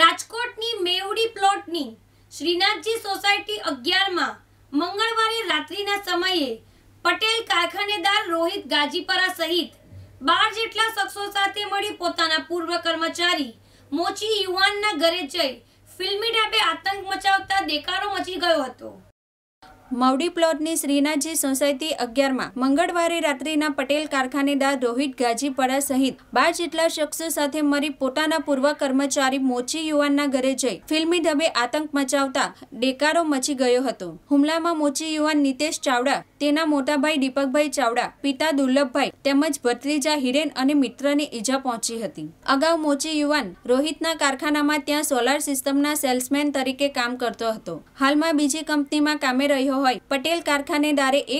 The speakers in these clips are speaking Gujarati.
રાજકોટની મેવડી પ્લોટની શ્રીનાથજી સોસાયટી અગિયારમાં મંગળવારે રાત્રિના સમયે પટેલ કારખાનેદાર રોહિત ગાજીપરા સહિત બાર જેટલા શખ્સો સાથે મળી પોતાના પૂર્વ કર્મચારી મોચી યુવાનના ઘરે જઈ ફિલ્મી ઢાબે આતંક મચાવતા દેકારો મચી ગયો હતો મવડી પ્લોટની શ્રીનાથજી સોસાયટી અગિયારમાં મંગળવારે રાત્રિના પટેલ કારખાનેદાર રોહિત ગાજીપાડા સહિત બાર જેટલા શખ્સો સાથે મરી પોતાના પૂર્વ કર્મચારી મોચી યુવાનના ઘરે જઈ ફિલ્મી ધબે આતંક મચાવતા ડેકારો મચી ગયો હતો હુમલામાં મોચી યુવાન નિતેશ ચાવડા તેના મોટાભાઈ દીપકભાઈ ચાવડા પિતા દુર્લભભાઈ તેમજ ભત્રીજા હિરેન અને મિત્રને ઈજા પહોંચી હતી અગાઉ મોચી યુવાન રોહિતના કારખાનામાં ત્યાં સોલાર સિસ્ટમના સેલ્સમેન તરીકે કામ કરતો હતો હાલમાં બીજી કંપનીમાં કામે રહ્યો હોય પટેલ કારખાનેદારે એ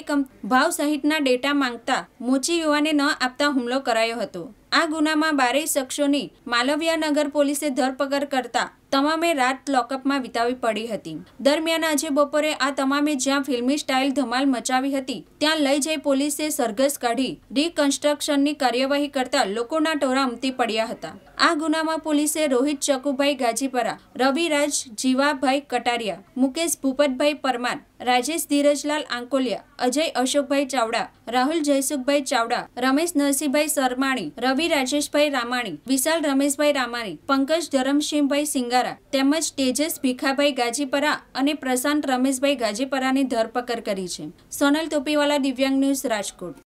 ભાવ સહિતના ડેટા માંગતા મોચી યુવાને ન આપતા હુમલો કરાયો હતો આ ગુનામાં બારેય શખ્સોની માલવિયાનગર પોલીસે ધરપકડ કરતા તમામે રાત લોકઅપમાં વિતાવી પડી હતી દરમિયાન આજે બપોરે આ તમામે જ્યાં ફિલ્મી સ્ટાઇલ ધમાલ મચાવી હતી ત્યાં લઈ જઈ પોલીસે સરઘસ કાઢી રીકન્સ્ટ્રક્શનની કાર્યવાહી કરતા લોકોના ટોરા ઉમટી પડ્યા હતા આ ગુનામાં પોલીસે રોહિત ચકુભાઈ ગાજીપરા રવિરાજ જીવાભાઈ કટારિયા મુકેશ ભૂપતભાઈ પરમાર રાજેશ ધીરજલાલ આંકોલિયા અજય અશોકભાઈ ચાવડા રાહુલ જયસુખભાઈ ચાવડા રમેશ નરસિંહભાઈ સરમાણી રવિ રાજેશભાઈ રામાણી વિશાલ રમેશભાઈ રામાણી પંકજ ધરમસિંહભાઈ સિંગા દ્વારા તેમજ તેજસ ભીખાભાઈ ગાજીપરા અને પ્રશાંત રમેશભાઈ ગાજીપરાની ધરપકડ કરી છે સોનલ તોપીવાલા દિવ્યાંગ ન્યૂઝ રાજકોટ